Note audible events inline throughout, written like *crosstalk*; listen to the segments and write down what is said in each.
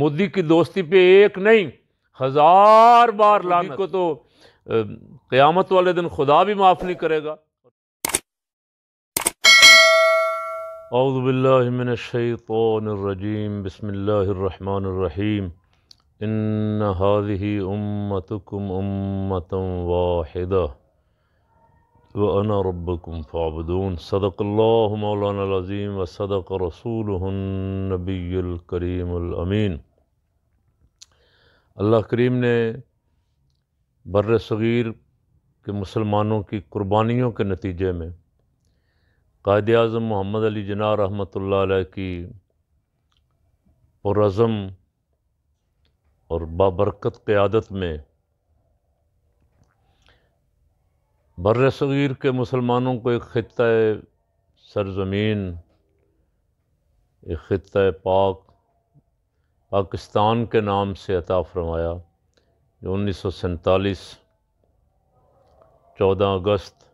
मोदी की दोस्ती पे एक नहीं हज़ार बार लाने को तो क़यामत वाले दिन खुदा भी माफ़ नहीं करेगा औदबिल्लाजीम बसमीम इन हाजही उम्मतुकुम उम्मतम वाहिदा वाना रबकुम फ़ाबदून सदक़ल्ला मौलानाज़ीम व सदक रसूल नबीकरीमीन अल्लाह करीम ने बर सग़ीर के मुसलमानों की क़ुरबानियों के नतीजे में कायद अजम मोहम्मद अली जना रहमत की पुरज़म और बाबरकत क़्यादत में बर सग़ीर के मुसलमानों को एक ख़त सरज़मीन एक ख़त पाक पाकिस्तान के नाम से अता फरमाया जो उन्नीस सौ सैंतालीस चौदह अगस्त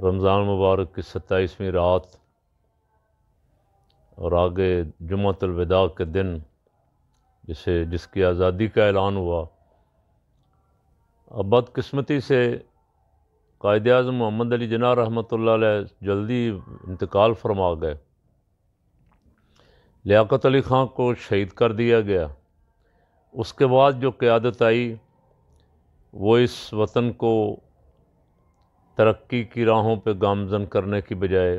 रमज़ान मुबारक की सत्ताईसवीं रात और आगे जुम्मतलविदा के दिन जिसे जिसकी आज़ादी का ऐलान हुआ अब बदकस्मती से कायद अजम मोहम्मद अली जना रहमत जल्दी इंतकाल फरमा गए लियाकत अली ख़ां को शहीद कर दिया गया उसके बाद जो क़्यादत आई वो इस वतन को तरक्की की राहों पे गामजन करने की बजाय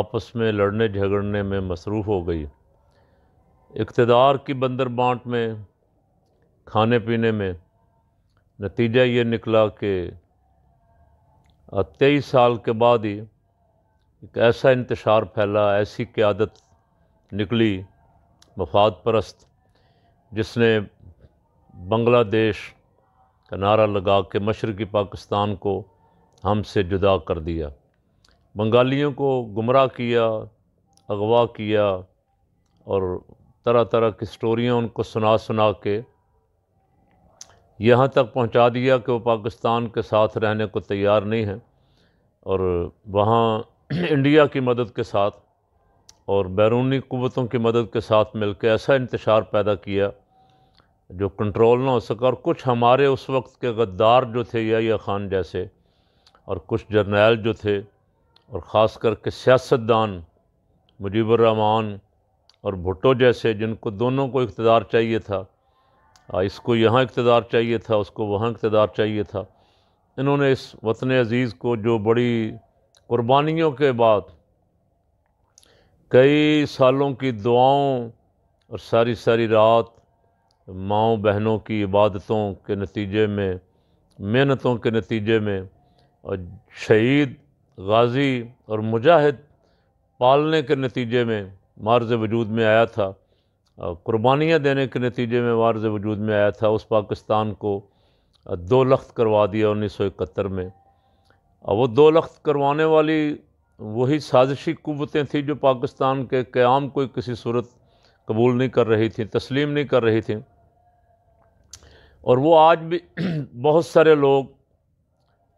आपस में लड़ने झगड़ने में मसरूफ़ हो गई इकतदार की बंदर बाँट में खाने पीने में नतीजा ये निकला कि तेईस साल के बाद ही एक ऐसा इंतशार फैला ऐसी क्यादत निकली मफाद परस्त जिसने बांग्लादेश का नारा लगा के मशरक़ी पाकिस्तान को हमसे जुदा कर दिया बंगालियों को गुमराह किया अगवा किया और तरह तरह की स्टोरियाँ उनको सुना सुना के यहाँ तक पहुँचा दिया कि वो पाकिस्तान के साथ रहने को तैयार नहीं है और वहाँ *clears throat* इंडिया की मदद के साथ और बैरूनी क़वतों की मदद के साथ मिलकर ऐसा इंतशार पैदा किया जो कंट्रोल ना हो सका और कुछ हमारे उस वक्त के गद्दार जो थे या ख़ान जैसे और कुछ जर्नैल जो थे और ख़ास करके सियासतदान मुजीबरहमान और भुट्टो जैसे जिनको दोनों को इकतदार चाहिए था इसको यहाँ इकतदार चाहिए था उसको वहाँ इकतदार चाहिए था इन्होंने इस वतन अज़ीज़ को जो बड़ी कुर्बानियों के बाद कई सालों की दुआओं और सारी सारी रात माओ बहनों की इबादतों के नतीजे में मेहनतों के नतीजे में और शहीद गाज़ी और मुजाहिद पालने के नतीजे में मार्ज वजूद में आया था कुर्बानियाँ देने के नतीजे में वारज वजूद में आया था उस पाकिस्तान को दो लख्त करवा दिया उन्नीस सौ इकहत्तर में और वो दो लख्त करवाने वाली वही साजिशी कुवतें थी जो पाकिस्तान के क़्याम को किसी सूरत कबूल नहीं कर रही थी तस्लीम नहीं कर रही थी और वो आज भी *clears throat* बहुत सारे लोग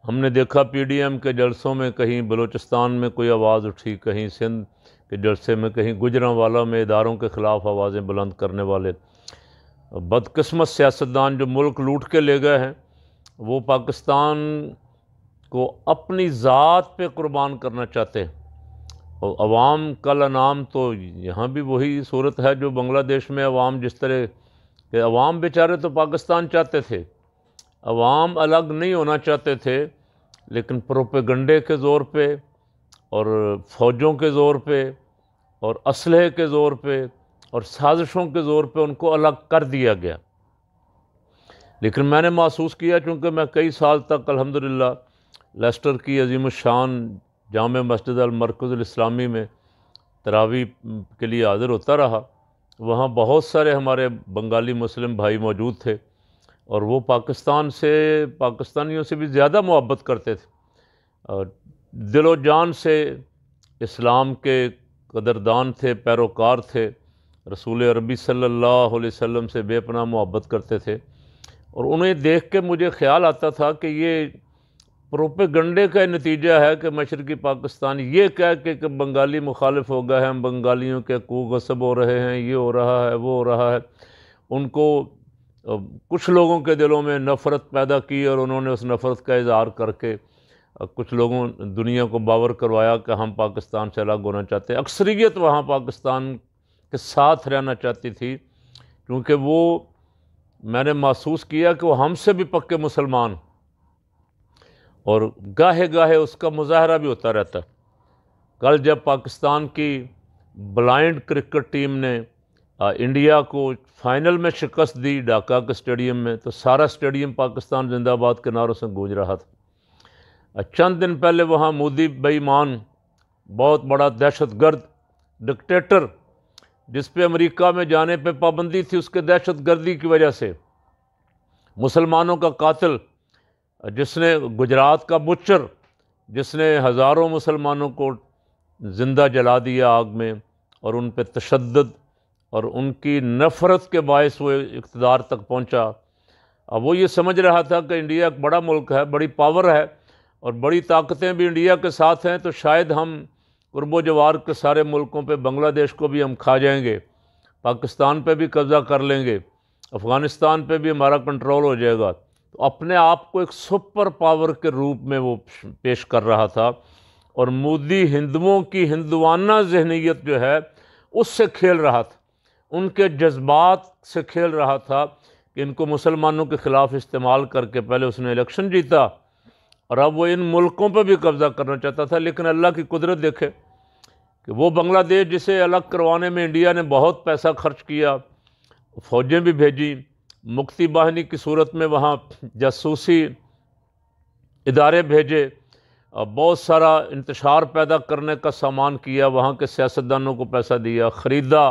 हमने देखा पी डी एम के जलसों में कहीं बलोचिस्तान में कोई आवाज़ उठी कहीं सिंध कि जलसे में कहीं गुजरा वाला में इदारों के ख़िलाफ़ आवाज़ें बुलंद करने वाले बदकस्मत सियासतदान जो मुल्क लूट के ले गए हैं वो पाकिस्तान को अपनी ज़ात पे कुर्बान करना चाहते हैं और अवाम कल नाम तो यहाँ भी वही सूरत है जो बांग्लादेश में अवाम जिस तरह के अवाम बेचारे तो पाकिस्तान चाहते थे अवाम अलग नहीं होना चाहते थे लेकिन प्रोपेगंडे के ज़ोर पे और फ़ौजों के ज़ोर पे और असलहे के ज़ोर पे और साजिशों के ज़ोर पे उनको अलग कर दिया गया लेकिन मैंने महसूस किया चूँकि मैं कई साल तक अल्हम्दुलिल्लाह लेस्टर की अजीम शान जाम मस्जिद अलमरकज़लामी में तरावी के लिए हाज़िर होता रहा वहाँ बहुत सारे हमारे बंगाली मुस्लिम भाई मौजूद थे और वो पाकिस्तान से पाकिस्तानियों से भी ज़्यादा मोहब्बत करते थे और दिलो जान से इस्लाम के कदरदान थे पैरोकार थे रसूल अरबी सल्लल्लाहु अलैहि वसल्लम से बेपना मोहब्बत करते थे और उन्हें देख के मुझे ख्याल आता था कि ये प्रोपेगंडे का नतीजा है कि मशरक़ी पाकिस्तान ये कह के कि बंगाली मुखालफ हो गए हैं बंगालियों के को गसब हो रहे हैं ये हो रहा है वो हो रहा है उनको कुछ लोगों के दिलों में नफ़रत पैदा की और उन्होंने उस नफ़रत का इजहार करके कुछ लोगों दुनिया को बावर करवाया कि हम पाकिस्तान से अलग होना चाहते अक्सरीत अक्सरियत वहाँ पाकिस्तान के साथ रहना चाहती थी क्योंकि वो मैंने महसूस किया कि वो हमसे भी पक्के मुसलमान और गाहे गाहे उसका मुजाहरा भी होता रहता कल जब पाकिस्तान की ब्लाइंड क्रिकेट टीम ने इंडिया को फाइनल में शिकस्त दी ढाका के स्टेडियम में तो सारा स्टेडियम पाकिस्तान जिंदाबाद के नारों से गूंज रहा था चंद दिन पहले वहाँ मोदी बेईमान बहुत बड़ा दहशत गर्द डिक्टेटर जिस पे अमेरिका में जाने पे पाबंदी थी उसके दहशत गर्दी की वजह से मुसलमानों का कातिल जिसने गुजरात का बुच्चर जिसने हज़ारों मुसलमानों को ज़िंदा जला दिया आग में और उन पर तशद और उनकी नफ़रत के बायस वो इकतदार तक पहुँचा अब वो ये समझ रहा था कि इंडिया एक बड़ा मुल्क है बड़ी पावर है और बड़ी ताकतें भी इंडिया के साथ हैं तो शायद हम गुरब जवार के सारे मुल्कों पे बांग्लादेश को भी हम खा जाएंगे पाकिस्तान पे भी कब्ज़ा कर लेंगे अफ़गानिस्तान पे भी हमारा कंट्रोल हो जाएगा तो अपने आप को एक सुपर पावर के रूप में वो पेश कर रहा था और मोदी हिंदुओं की हिंदुवाना जहनीत जो है उससे खेल रहा था उनके जज्बात से खेल रहा था कि इनको मुसलमानों के ख़िलाफ़ इस्तेमाल करके पहले उसने इलेक्शन जीता और अब वो इन मुल्कों पर भी कब्ज़ा करना चाहता था लेकिन अल्लाह की कुदरत देखे कि वो बांग्लादेश जिसे अलग करवाने में इंडिया ने बहुत पैसा खर्च किया फौजें भी भेजी मुक्ति बाहिनी की सूरत में वहाँ जासूसी इदारे भेजे और बहुत सारा इंतशार पैदा करने का सामान किया वहाँ के सियासतदानों को पैसा दिया ख़रीदा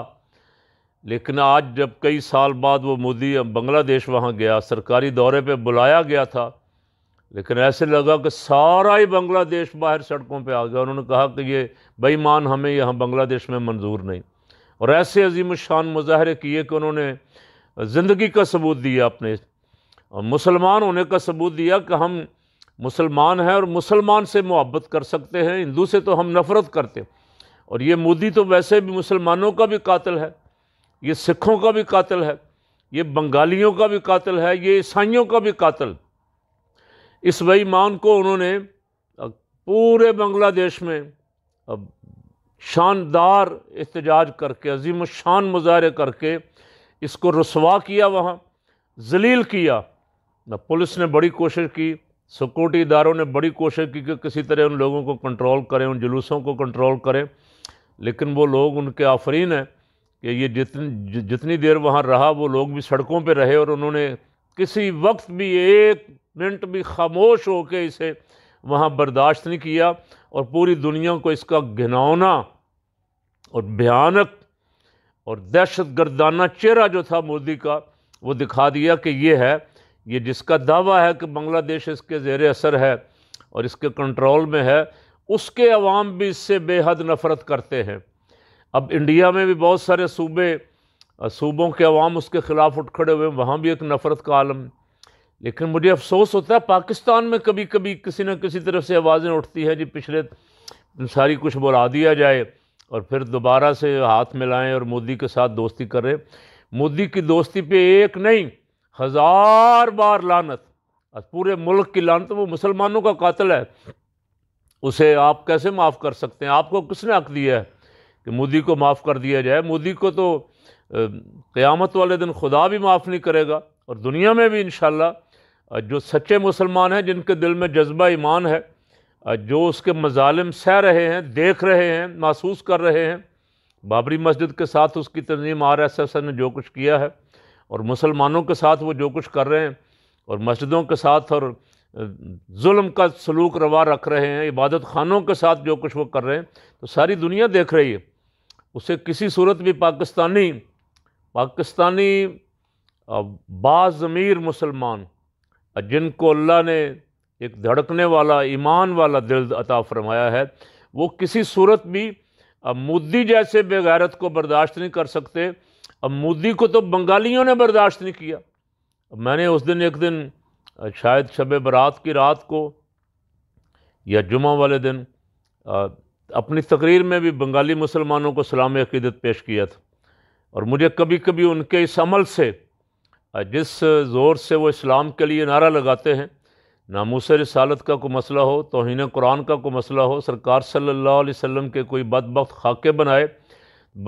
लेकिन आज जब कई साल बाद वो मोदी बांग्लादेश वहाँ गया सरकारी दौरे पे बुलाया गया था लेकिन ऐसे लगा कि सारा ही बांग्लादेश बाहर सड़कों पे आ गया उन्होंने कहा कि ये बेईमान हमें यहाँ बांग्लादेश में मंजूर नहीं और ऐसे अजीम शान मुजाहरे किए कि उन्होंने ज़िंदगी का सबूत दिया अपने और मुसलमान होने का सबूत दिया कि हम मुसलमान हैं और मुसलमान से मुहबत कर सकते हैं हिंदू से तो हम नफ़रत करते और ये मोदी तो वैसे भी मुसलमानों का भी कातिल है ये सिखों का भी कातिल है ये बंगालियों का भी कातिल है ये ईसाइयों का भी कातिल इस बेईमान को उन्होंने पूरे बांग्लादेश में शानदार एहतजाज करके अजीम शान मुजाहरे करके इसको रसवा किया वहाँ जलील किया न पुलिस ने बड़ी कोशिश की सिक्योरिटी इदारों ने बड़ी कोशिश की कि किसी तरह उन लोगों को कंट्रोल करें उन जुलूसों को कंट्रोल करें लेकिन वो लोग उनके आफरीन हैं कि ये जितनी जितनी देर वहाँ रहा वो लोग भी सड़कों पे रहे और उन्होंने किसी वक्त भी एक मिनट भी खामोश होकर इसे वहाँ बर्दाश्त नहीं किया और पूरी दुनिया को इसका घिनौना और भयानक और दहशत गर्दाना चेहरा जो था मोदी का वो दिखा दिया कि ये है ये जिसका दावा है कि बांग्लादेश इसके ज़ेर असर है और इसके कंट्रोल में है उसके अवाम भी इससे बेहद नफ़रत करते हैं अब इंडिया में भी बहुत सारे सूबे सूबों के अवाम उसके ख़िलाफ़ उठ खड़े हुए वहाँ भी एक नफ़रत का आलम लेकिन मुझे अफसोस होता है पाकिस्तान में कभी कभी किसी न किसी तरफ से आवाज़ें उठती है जी पिछले सारी कुछ बुला दिया जाए और फिर दोबारा से हाथ मिलाएं और मोदी के साथ दोस्ती करें मोदी की दोस्ती पे एक नहीं हज़ार बार लानत पूरे मुल्क की लानत वो मुसलमानों का कातल है उसे आप कैसे माफ़ कर सकते हैं आपको किसने हक दिया है कि मोदी को माफ़ कर दिया जाए मोदी को तो क़्यामत वाले दिन खुदा भी माफ़ नहीं करेगा और दुनिया में भी इन जो सच्चे मुसलमान हैं जिनके दिल में जज्बा ईमान है जो उसके मजालम सह रहे हैं देख रहे हैं महसूस कर रहे हैं बाबरी मस्जिद के साथ उसकी तंजीम आर एस एस ने जो कुछ किया है और मुसलमानों के साथ वो जो कुछ कर रहे हैं और मस्जिदों के साथ और जुल्म का सलूक रवा रख रहे हैं इबादत खानों के साथ जो कुछ वो कर रहे हैं तो सारी दुनिया देख रही है उसे किसी सूरत भी पाकिस्तानी पाकिस्तानी बाज़मीर मुसलमान जिनको अल्लाह ने एक धड़कने वाला ईमान वाला दिल अता फरमाया है वो किसी सूरत भी मोदी जैसे बेगैरत को बर्दाश्त नहीं कर सकते अब मोदी को तो बंगालियों ने बर्दाश्त नहीं किया मैंने उस दिन एक दिन शायद शब बरात की रात को या जुमा वाले दिन अपनी तकरीर में भी बंगाली मुसलमानों को सलाम अकीदत पेश किया था और मुझे कभी कभी उनके इस अमल से जिस ज़ोर से वो इस्लाम के लिए नारा लगाते हैं नामूस रसालत का कोई मसला हो तोहन कुरान का कोई मसला हो सरकार सल्लल्लाहु अलैहि वसल्लम के कोई बदबक खाके बनाए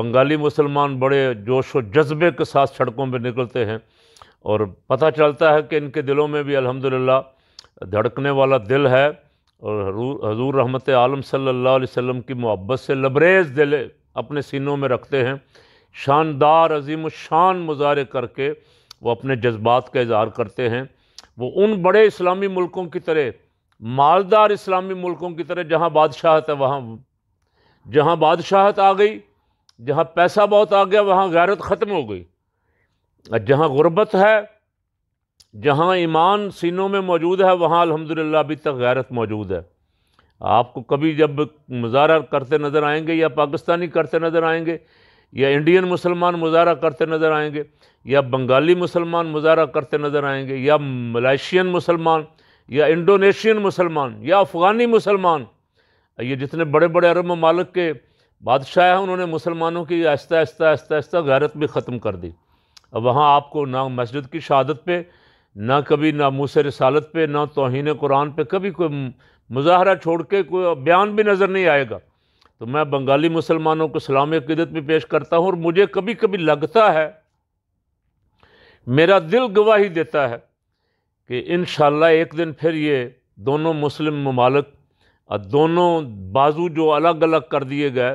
बंगाली मुसलमान बड़े जोश व जज्बे के साथ सड़कों पर निकलते हैं और पता चलता है कि इनके दिलों में भी अल्हम्दुलिल्लाह धड़कने वाला दिल है और हजूर रहमत आलम सल्ला अलैहि की मोहब्बत से लबरेज दिल अपने सीनों में रखते हैं शानदार अजीम शान मुजाहरे करके वो अपने जज्बात का इजहार करते हैं वो उन बड़े इस्लामी मुल्कों की तरह मालदार इस्लामी मुल्कों की तरह जहाँ बादशाहत है वहाँ जहाँ बादशाहत आ गई जहाँ पैसा बहुत आ गया वहाँ गैरत ख़त्म हो गई जहाँ गुर्बत है जहाँ ईमान सीनों में मौजूद है वहाँ अल्हम्दुलिल्लाह अभी तक गैरत मौजूद है आपको कभी जब मुजाहरा करते नज़र आएंगे या पाकिस्तानी करते नज़र आएंगे या इंडियन मुसलमान मुजाहरा करते नज़र आएंगे या बंगाली मुसलमान मुजाहरा करते नज़र आएंगे या मलेशियन मुसलमान या इंडोनेशियन मुसलमान या अफ़गानी मुसलमान ये जितने बड़े बड़े अरब ममालक के बादशाह हैं उन्होंने मुसलमानों की आहिस्ता आहिस्ता आहिस्ता आहिस्ता गैरत भी ख़त्म कर दी अब वहाँ आपको ना मस्जिद की शहादत पर ना कभी ना मूस रसालत पर ना तोहन कुरान पर कभी कोई मुजाहरा छोड़ के कोई बयान भी नज़र नहीं आएगा तो मैं बंगाली मुसलमानों को सलाम अकीदत भी पेश करता हूँ और मुझे कभी कभी लगता है मेरा दिल गवाही देता है कि इन एक दिन फिर ये दोनों मुस्लिम ममालक दोनों बाजू जो अलग अलग कर दिए गए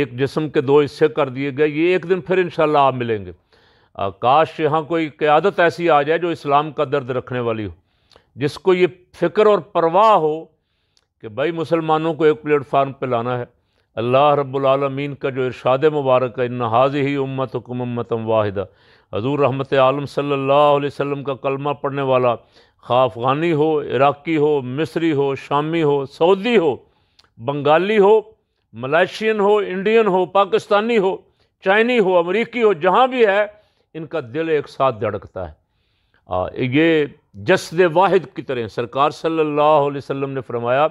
एक जिसम के दो हिस्से कर दिए गए ये एक दिन फिर इन आप मिलेंगे काश यहाँ कोई क़्यादत ऐसी आ जाए जो इस्लाम का दर्द रखने वाली हो जिसको ये फ़िक्र और परवाह हो कि भाई मुसलमानों को एक प्लेटफार्म पर लाना है अल्लाह रब्लमीन का जो इरशाद मुबारक है इन हाज ही उम्मत हुकुम उम्मतम वाहिदा हजूर रहमत आलम सल्ला वसम का कलमा पढ़ने वाला खा अफ़गानी हो इराक़ी हो मिसरी हो शामी हो सऊदी हो बंगाली हो मलाशियन हो इंडियन हो पाकिस्तानी हो चाइनी हो अमरीकी हो जहाँ भी है इनका दिल एक साथ धड़कता है आ, ये जसद वाहिद की तरह सरकार सल्लल्लाहु अलैहि वसल्लम ने फरमाया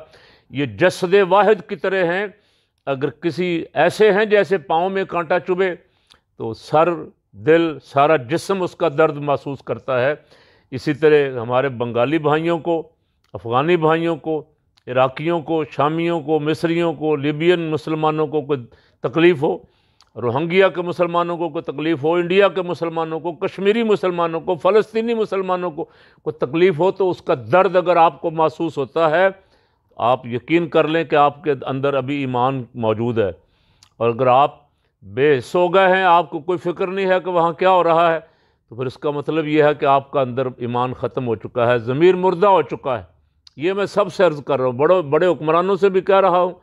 ये जसद वाहिद की तरह हैं अगर किसी ऐसे हैं जैसे पाँव में कांटा चुभे तो सर दिल सारा जिसम उसका दर्द महसूस करता है इसी तरह हमारे बंगाली भाइयों को अफ़गानी भाइयों को इराक़ियों को शामियों को मिस्रियों को लिबियन मुसलमानों को कोई तकलीफ़ हो रोहंगिया के मुसलमानों को कोई तकलीफ़ हो इंडिया के मुसलमानों को कश्मीरी मुसलमानों को फ़लस्तीनी मुसलमानों को कोई तकलीफ़ हो तो उसका दर्द अगर आपको महसूस होता है आप यकीन कर लें कि आपके अंदर अभी ईमान मौजूद है और अगर आप बेस हो गए हैं आपको कोई फ़िक्र नहीं है कि वहाँ क्या हो रहा है तो फिर इसका मतलब यह है कि आपका अंदर ईमान ख़त्म हो चुका है ज़मीर मुर्दा हो चुका है ये मैं सब सर्ज कर रहा हूँ बड़ों बड़े हुक्मरानों से भी कह रहा हूँ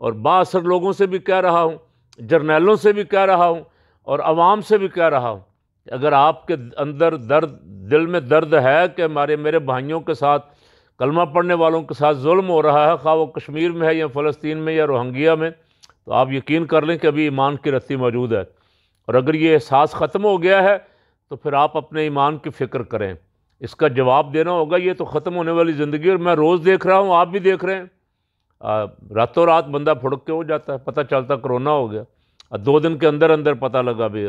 और बासर लोगों से भी कह रहा हूँ जर्नैलों से भी कह रहा हूँ और आवाम से भी कह रहा हूँ अगर आपके अंदर दर्द दिल में दर्द है कि हमारे मेरे भाइयों के साथ कलमा पढ़ने वालों के साथ जुल्म हो रहा है खा वो कश्मीर में है या फ़लस्तीन में या रोहंगिया में तो आप यकीन कर लें कि अभी ईमान की रत्ती मौजूद है और अगर ये एहसास ख़त्म हो गया है तो फिर आप अपने ईमान की फ़िक्र करें इसका जवाब देना होगा ये तो ख़त्म होने वाली ज़िंदगी और मैं रोज़ देख रहा हूँ आप भी देख रहे हैं रातों रात बंदा फुड़क के हो जाता है पता चलता कोरोना हो गया और दो दिन के अंदर अंदर पता लगा भी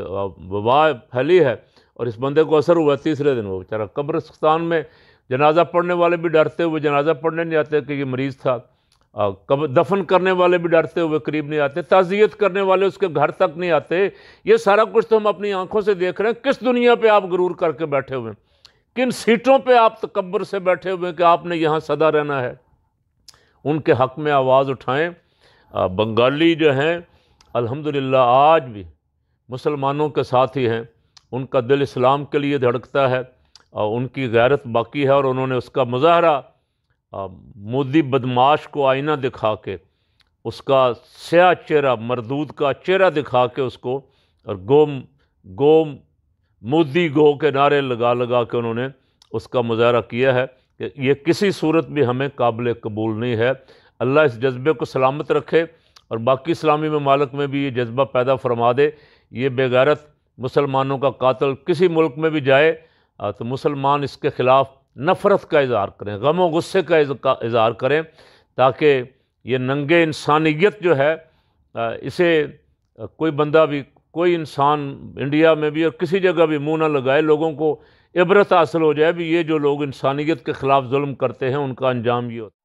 वबा फैली है और इस बंदे को असर हुआ तीसरे दिन वो बेचारा कब्रस्तान में जनाजा पढ़ने वाले भी डरते हुए जनाजा पढ़ने नहीं आते कि ये मरीज़ था कब दफन करने वाले भी डरते हुए करीब नहीं आते ताज़ियत करने वाले उसके घर तक नहीं आते ये सारा कुछ तो हम अपनी आंखों से देख रहे हैं किस दुनिया पे आप गुरूर करके बैठे हुए हैं किन सीटों पे आप तकबर से बैठे हुए हैं कि आपने यहाँ सदा रहना है उनके हक़ में आवाज़ उठाएँ बंगाली जो हैं अल्हम्दुलिल्लाह आज भी मुसलमानों के साथ ही हैं उनका दिल इस्लाम के लिए धड़कता है और उनकी गैरत बाकी है और उन्होंने उसका मुजाहरा मोदी बदमाश को आईना दिखा के उसका स्या चेहरा मरदूद का चेहरा दिखा के उसको और गोम गोम मोदी गो के नारे लगा लगा के उन्होंने उसका मुजाहरा किया है कि ये किसी सूरत भी हमें काबिल कबूल नहीं है अल्लाह इस जज्बे को सलामत रखे और बाकी इस्लामी ममालक में भी ये जज्बा पैदा फरमा दे ये बेगैरत मुसलमानों का कातल किसी मुल्क में भी जाए तो मुसलमान इसके ख़िलाफ़ नफ़रत का इजहार करें गम व गुस्से का इजहार करें ताकि ये नंगे इंसानियत जो है इसे कोई बंदा भी कोई इंसान इंडिया में भी और किसी जगह भी मुंह ना लगाए लोगों को इबरत हासिल हो जाए भी ये जो लोग इंसानियत के ख़िलाफ़ जुल्म करते हैं उनका अंजाम ये होता है